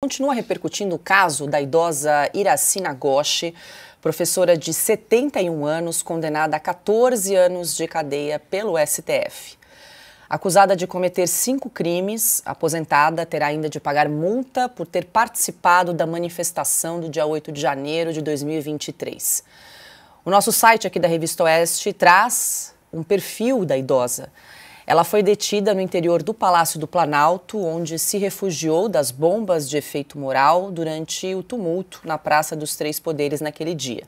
Continua repercutindo o caso da idosa Iracina Goshi, professora de 71 anos, condenada a 14 anos de cadeia pelo STF. Acusada de cometer cinco crimes, aposentada terá ainda de pagar multa por ter participado da manifestação do dia 8 de janeiro de 2023. O nosso site aqui da Revista Oeste traz um perfil da idosa. Ela foi detida no interior do Palácio do Planalto, onde se refugiou das bombas de efeito moral durante o tumulto na Praça dos Três Poderes naquele dia.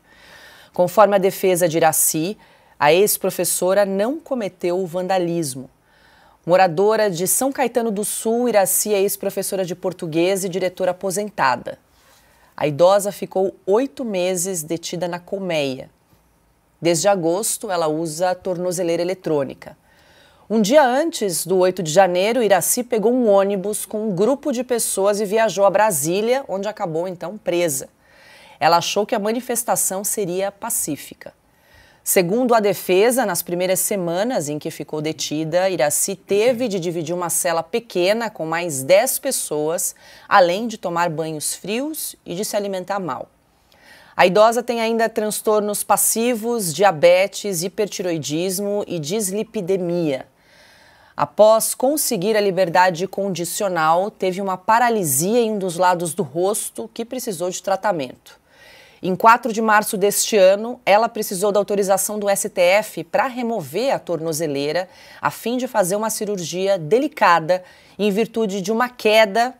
Conforme a defesa de Iraci, a ex-professora não cometeu o vandalismo. Moradora de São Caetano do Sul, Iraci é ex-professora de português e diretora aposentada. A idosa ficou oito meses detida na colmeia. Desde agosto, ela usa tornozeleira eletrônica. Um dia antes do 8 de janeiro, Iraci pegou um ônibus com um grupo de pessoas e viajou a Brasília, onde acabou então presa. Ela achou que a manifestação seria pacífica. Segundo a defesa, nas primeiras semanas em que ficou detida, Iraci teve de dividir uma cela pequena com mais 10 pessoas, além de tomar banhos frios e de se alimentar mal. A idosa tem ainda transtornos passivos, diabetes, hipertiroidismo e dislipidemia. Após conseguir a liberdade condicional, teve uma paralisia em um dos lados do rosto que precisou de tratamento. Em 4 de março deste ano, ela precisou da autorização do STF para remover a tornozeleira, a fim de fazer uma cirurgia delicada em virtude de uma queda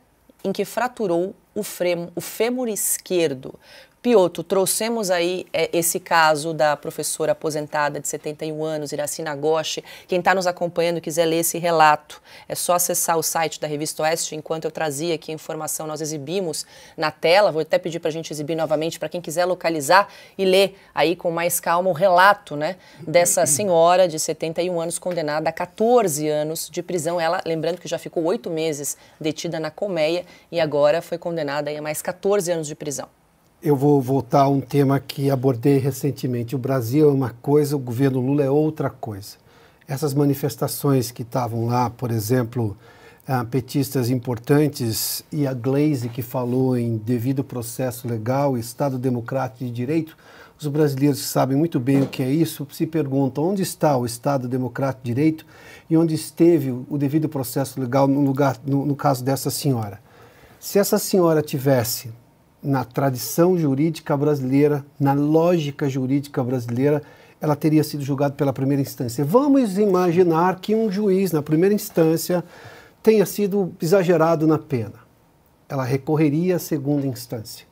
em que fraturou o, fremo, o fêmur esquerdo. Pioto, trouxemos aí é, esse caso da professora aposentada de 71 anos, Iracina Goshi. Quem está nos acompanhando quiser ler esse relato, é só acessar o site da Revista Oeste. Enquanto eu trazia aqui a informação, nós exibimos na tela. Vou até pedir para a gente exibir novamente para quem quiser localizar e ler aí com mais calma o relato né, dessa senhora de 71 anos condenada a 14 anos de prisão. Ela, lembrando que já ficou oito meses detida na colmeia e agora foi condenada a mais 14 anos de prisão. Eu vou voltar a um tema que abordei recentemente. O Brasil é uma coisa, o governo Lula é outra coisa. Essas manifestações que estavam lá, por exemplo, ah, petistas importantes e a Glaze, que falou em devido processo legal, Estado Democrático de Direito, os brasileiros que sabem muito bem o que é isso se perguntam onde está o Estado Democrático de Direito e onde esteve o devido processo legal no, lugar, no, no caso dessa senhora. Se essa senhora tivesse na tradição jurídica brasileira, na lógica jurídica brasileira, ela teria sido julgada pela primeira instância. Vamos imaginar que um juiz, na primeira instância, tenha sido exagerado na pena. Ela recorreria à segunda instância.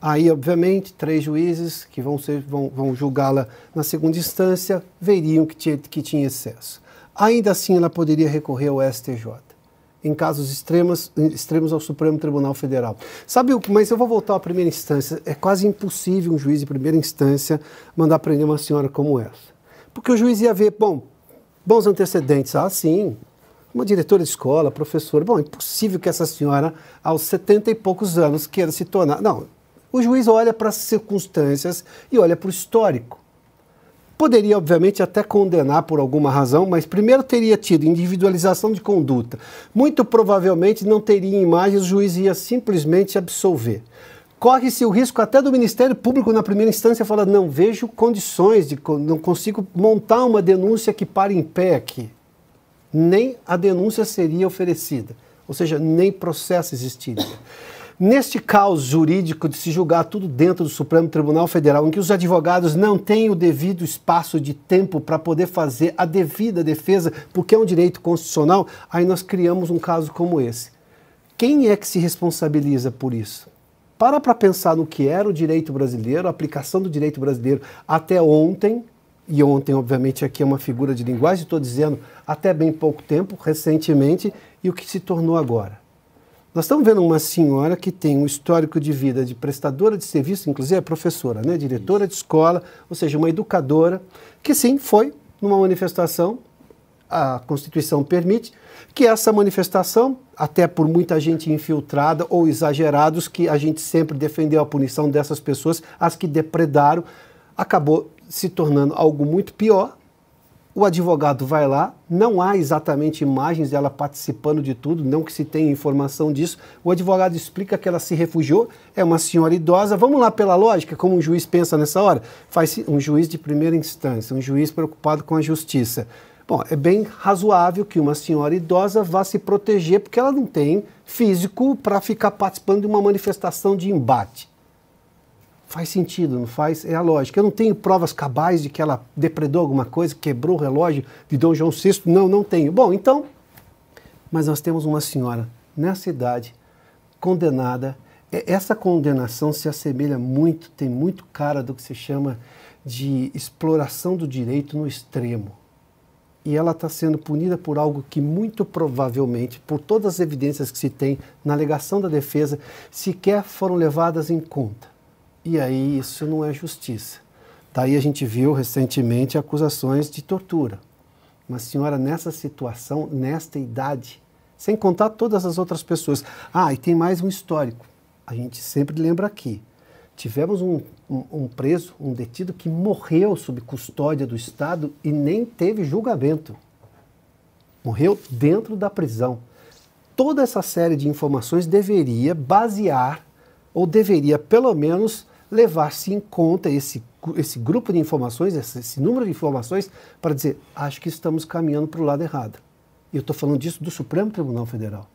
Aí, obviamente, três juízes que vão, ser, vão, vão julgá-la na segunda instância veriam que tinha, que tinha excesso. Ainda assim, ela poderia recorrer ao STJ em casos extremos, extremos ao Supremo Tribunal Federal. Sabe o que? Mas eu vou voltar à primeira instância. É quase impossível um juiz de primeira instância mandar prender uma senhora como essa. Porque o juiz ia ver, bom, bons antecedentes, ah, sim, uma diretora de escola, professora, bom, é impossível que essa senhora, aos setenta e poucos anos, queira se tornar. Não, o juiz olha para as circunstâncias e olha para o histórico. Poderia, obviamente, até condenar por alguma razão, mas primeiro teria tido individualização de conduta. Muito provavelmente não teria imagens, o juiz ia simplesmente absolver corre-se o risco até do Ministério Público, na primeira instância, falar: não vejo condições, de, não consigo montar uma denúncia que pare em pé aqui. Nem a denúncia seria oferecida, ou seja, nem processo existiria. Neste caos jurídico de se julgar tudo dentro do Supremo Tribunal Federal, em que os advogados não têm o devido espaço de tempo para poder fazer a devida defesa, porque é um direito constitucional, aí nós criamos um caso como esse. Quem é que se responsabiliza por isso? Para para pensar no que era o direito brasileiro, a aplicação do direito brasileiro até ontem, e ontem, obviamente, aqui é uma figura de linguagem, estou dizendo até bem pouco tempo, recentemente, e o que se tornou agora. Nós estamos vendo uma senhora que tem um histórico de vida de prestadora de serviço, inclusive é professora, né? diretora de escola, ou seja, uma educadora, que sim foi numa manifestação, a Constituição permite, que essa manifestação, até por muita gente infiltrada ou exagerados, que a gente sempre defendeu a punição dessas pessoas, as que depredaram, acabou se tornando algo muito pior, o advogado vai lá, não há exatamente imagens dela participando de tudo, não que se tenha informação disso. O advogado explica que ela se refugiou, é uma senhora idosa. Vamos lá pela lógica, como um juiz pensa nessa hora? Faz um juiz de primeira instância, um juiz preocupado com a justiça. Bom, é bem razoável que uma senhora idosa vá se proteger porque ela não tem físico para ficar participando de uma manifestação de embate. Faz sentido, não faz? É a lógica. Eu não tenho provas cabais de que ela depredou alguma coisa, quebrou o relógio de Dom João VI. Não, não tenho. Bom, então. Mas nós temos uma senhora nessa idade, condenada. Essa condenação se assemelha muito, tem muito cara do que se chama de exploração do direito no extremo. E ela está sendo punida por algo que, muito provavelmente, por todas as evidências que se tem na alegação da defesa, sequer foram levadas em conta. E aí isso não é justiça. Daí a gente viu recentemente acusações de tortura. Uma senhora nessa situação, nesta idade, sem contar todas as outras pessoas. Ah, e tem mais um histórico. A gente sempre lembra aqui. Tivemos um, um, um preso, um detido que morreu sob custódia do Estado e nem teve julgamento. Morreu dentro da prisão. Toda essa série de informações deveria basear, ou deveria pelo menos levar-se em conta esse, esse grupo de informações, esse, esse número de informações, para dizer, acho que estamos caminhando para o lado errado. E eu estou falando disso do Supremo Tribunal Federal,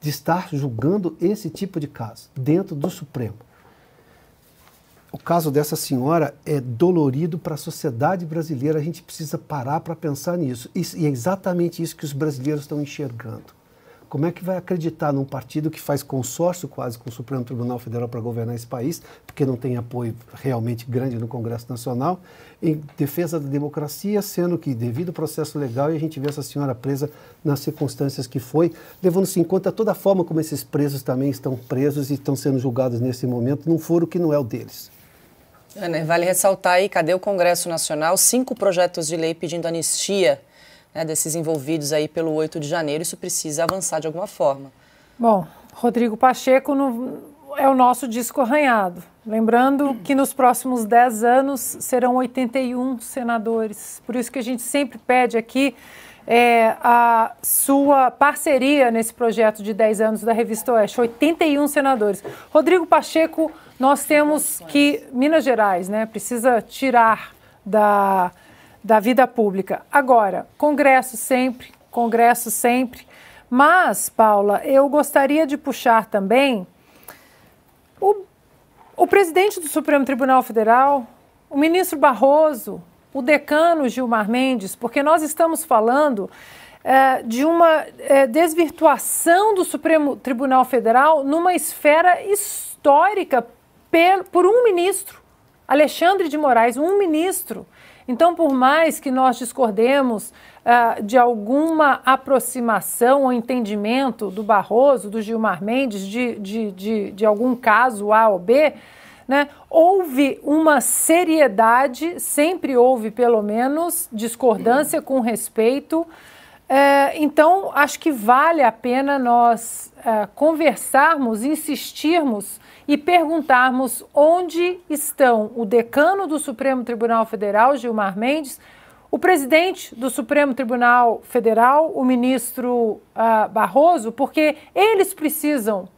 de estar julgando esse tipo de caso dentro do Supremo. O caso dessa senhora é dolorido para a sociedade brasileira, a gente precisa parar para pensar nisso. E é exatamente isso que os brasileiros estão enxergando. Como é que vai acreditar num partido que faz consórcio quase com o Supremo Tribunal Federal para governar esse país, porque não tem apoio realmente grande no Congresso Nacional, em defesa da democracia, sendo que, devido ao processo legal, e a gente vê essa senhora presa nas circunstâncias que foi, levando-se em conta toda a forma como esses presos também estão presos e estão sendo julgados nesse momento, num foro que não é o deles. Ana, vale ressaltar aí, cadê o Congresso Nacional? Cinco projetos de lei pedindo anistia né, desses envolvidos aí pelo 8 de janeiro, isso precisa avançar de alguma forma. Bom, Rodrigo Pacheco no, é o nosso disco arranhado. Lembrando que nos próximos 10 anos serão 81 senadores. Por isso que a gente sempre pede aqui é, a sua parceria nesse projeto de 10 anos da Revista Oeste. 81 senadores. Rodrigo Pacheco, nós temos que. Minas Gerais, né? Precisa tirar da da vida pública. Agora, Congresso sempre, Congresso sempre. Mas, Paula, eu gostaria de puxar também o, o presidente do Supremo Tribunal Federal, o ministro Barroso, o decano Gilmar Mendes, porque nós estamos falando é, de uma é, desvirtuação do Supremo Tribunal Federal numa esfera histórica per, por um ministro, Alexandre de Moraes, um ministro. Então, por mais que nós discordemos uh, de alguma aproximação ou entendimento do Barroso, do Gilmar Mendes, de, de, de, de algum caso A ou B, né? Houve uma seriedade, sempre houve, pelo menos, discordância com respeito. É, então, acho que vale a pena nós é, conversarmos, insistirmos e perguntarmos onde estão o decano do Supremo Tribunal Federal, Gilmar Mendes, o presidente do Supremo Tribunal Federal, o ministro uh, Barroso, porque eles precisam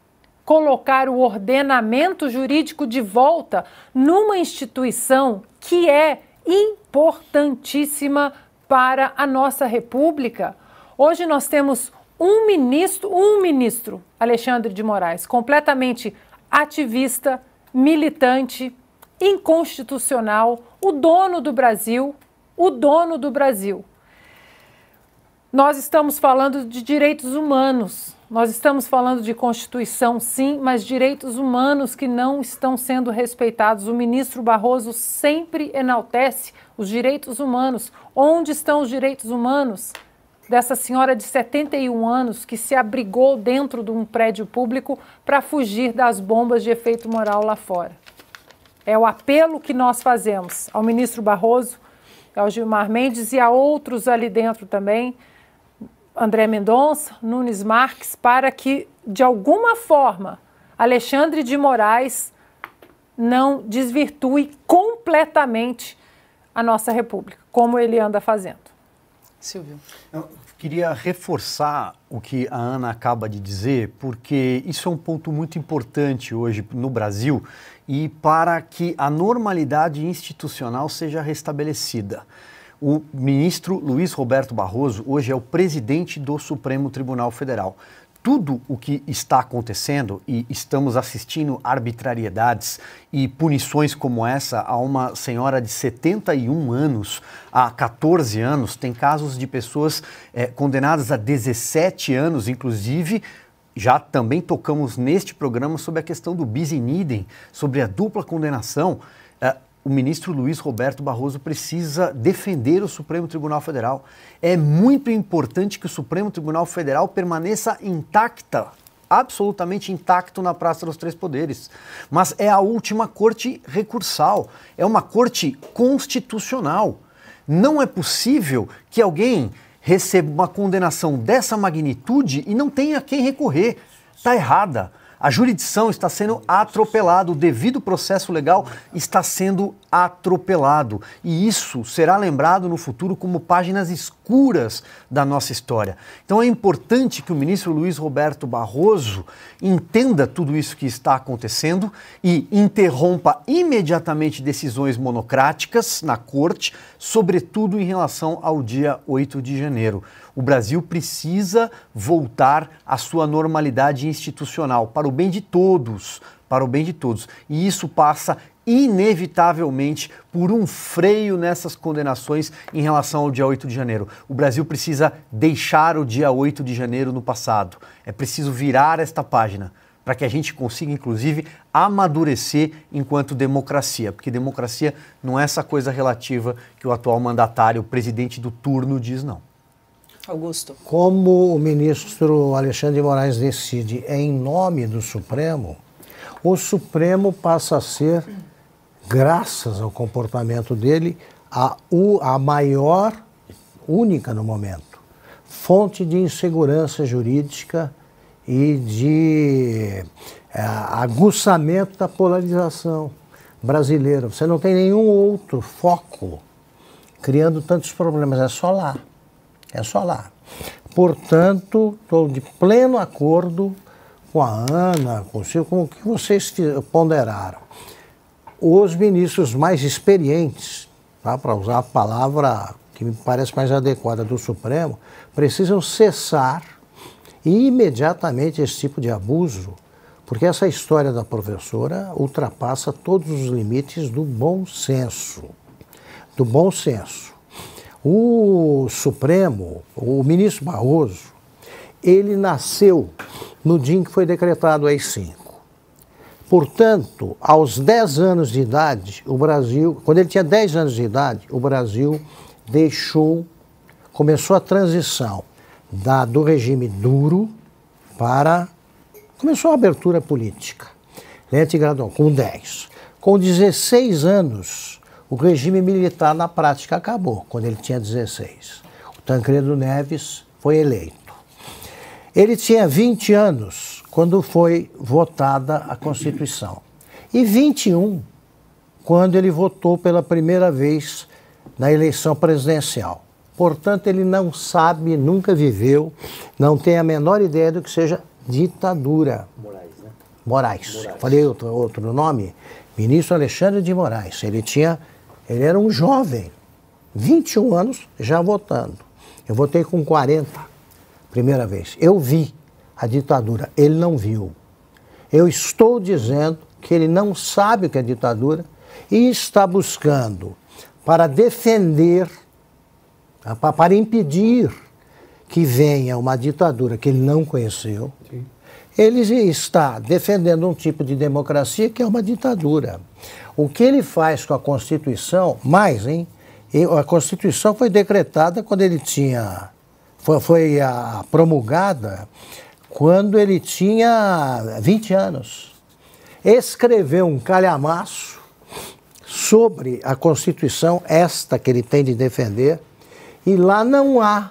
colocar o ordenamento jurídico de volta numa instituição que é importantíssima para a nossa República. Hoje nós temos um ministro, um ministro, Alexandre de Moraes, completamente ativista, militante, inconstitucional, o dono do Brasil, o dono do Brasil. Nós estamos falando de direitos humanos. Nós estamos falando de Constituição, sim, mas direitos humanos que não estão sendo respeitados. O ministro Barroso sempre enaltece os direitos humanos. Onde estão os direitos humanos? dessa senhora de 71 anos que se abrigou dentro de um prédio público para fugir das bombas de efeito moral lá fora. É o apelo que nós fazemos ao ministro Barroso, ao Gilmar Mendes e a outros ali dentro também, André Mendonça, Nunes Marques, para que, de alguma forma, Alexandre de Moraes não desvirtue completamente a nossa República, como ele anda fazendo. Silvio. Eu queria reforçar o que a Ana acaba de dizer, porque isso é um ponto muito importante hoje no Brasil e para que a normalidade institucional seja restabelecida. O ministro Luiz Roberto Barroso hoje é o presidente do Supremo Tribunal Federal tudo o que está acontecendo e estamos assistindo arbitrariedades e punições como essa a uma senhora de 71 anos, há 14 anos, tem casos de pessoas é, condenadas a 17 anos, inclusive. Já também tocamos neste programa sobre a questão do bis in idem, sobre a dupla condenação. Eh, o ministro Luiz Roberto Barroso precisa defender o Supremo Tribunal Federal. É muito importante que o Supremo Tribunal Federal permaneça intacta, absolutamente intacto na Praça dos Três Poderes. Mas é a última corte recursal, é uma corte constitucional. Não é possível que alguém receba uma condenação dessa magnitude e não tenha quem recorrer. Está errada. A jurisdição está sendo atropelada, o devido processo legal está sendo atropelado. E isso será lembrado no futuro como páginas escuras da nossa história. Então é importante que o ministro Luiz Roberto Barroso entenda tudo isso que está acontecendo e interrompa imediatamente decisões monocráticas na corte, sobretudo em relação ao dia 8 de janeiro. O Brasil precisa voltar à sua normalidade institucional, para o bem de todos, para o bem de todos. E isso passa inevitavelmente por um freio nessas condenações em relação ao dia 8 de janeiro. O Brasil precisa deixar o dia 8 de janeiro no passado. É preciso virar esta página para que a gente consiga, inclusive, amadurecer enquanto democracia, porque democracia não é essa coisa relativa que o atual mandatário, o presidente do turno, diz não. Augusto. Como o ministro Alexandre de Moraes decide em nome do Supremo, o Supremo passa a ser, graças ao comportamento dele, a, a maior, única no momento, fonte de insegurança jurídica e de é, aguçamento da polarização brasileira. Você não tem nenhum outro foco criando tantos problemas, é só lá. É só lá. Portanto, estou de pleno acordo com a Ana, consigo, com o que vocês ponderaram. Os ministros mais experientes, tá, para usar a palavra que me parece mais adequada do Supremo, precisam cessar imediatamente esse tipo de abuso, porque essa história da professora ultrapassa todos os limites do bom senso. Do bom senso. O Supremo, o ministro Barroso, ele nasceu no dia em que foi decretado o AI-5. Portanto, aos 10 anos de idade, o Brasil, quando ele tinha 10 anos de idade, o Brasil deixou, começou a transição da, do regime duro para. começou a abertura política. Lente né, com 10. Com 16 anos, o regime militar, na prática, acabou quando ele tinha 16. O Tancredo Neves foi eleito. Ele tinha 20 anos quando foi votada a Constituição. E 21 quando ele votou pela primeira vez na eleição presidencial. Portanto, ele não sabe, nunca viveu, não tem a menor ideia do que seja ditadura. Moraes, né? Moraes. Moraes. Falei outro, outro nome? Ministro Alexandre de Moraes. Ele tinha ele era um jovem, 21 anos, já votando. Eu votei com 40, primeira vez. Eu vi a ditadura, ele não viu. Eu estou dizendo que ele não sabe o que é ditadura e está buscando para defender, para impedir que venha uma ditadura que ele não conheceu, ele está defendendo um tipo de democracia que é uma ditadura. O que ele faz com a Constituição, mais, hein? A Constituição foi decretada quando ele tinha. Foi, foi a, ah, promulgada quando ele tinha 20 anos. Escreveu um calhamaço sobre a Constituição, esta que ele tem de defender, e lá não há,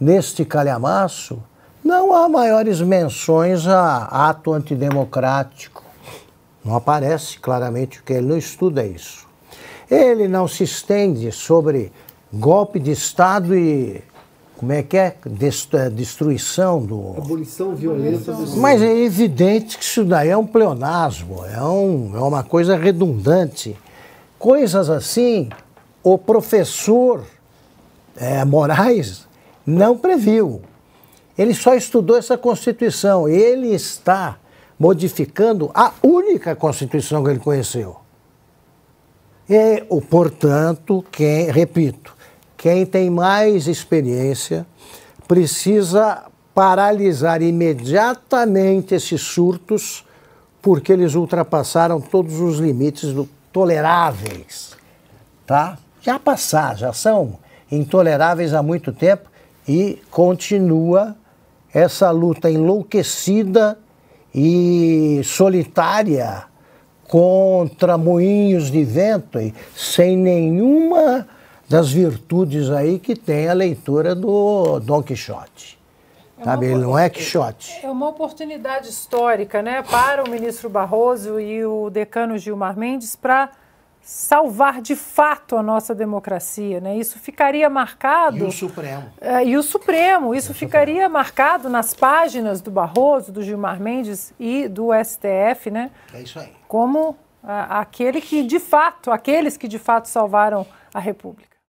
neste calhamaço, não há maiores menções a ato antidemocrático. Não aparece claramente que ele não estuda isso. Ele não se estende sobre golpe de Estado e como é que é? Eh, destruição do. Abolição violenta do Mas é evidente que isso daí é um pleonasmo, é, um, é uma coisa redundante. Coisas assim, o professor é, Moraes não previu. Ele só estudou essa Constituição. Ele está modificando a única Constituição que ele conheceu. É o, portanto, quem, repito, quem tem mais experiência precisa paralisar imediatamente esses surtos, porque eles ultrapassaram todos os limites do, toleráveis. Tá? Já passaram, já são intoleráveis há muito tempo e continua essa luta enlouquecida e solitária contra moinhos de vento, e sem nenhuma das virtudes aí que tem a leitura do Don Quixote. É sabe? Ele não é Quixote. É uma oportunidade histórica né, para o ministro Barroso e o decano Gilmar Mendes para salvar de fato a nossa democracia, né? Isso ficaria marcado. E o Supremo. É, e o Supremo, isso o ficaria Supremo. marcado nas páginas do Barroso, do Gilmar Mendes e do STF, né? É isso aí. Como a, aquele que de fato, aqueles que de fato salvaram a República.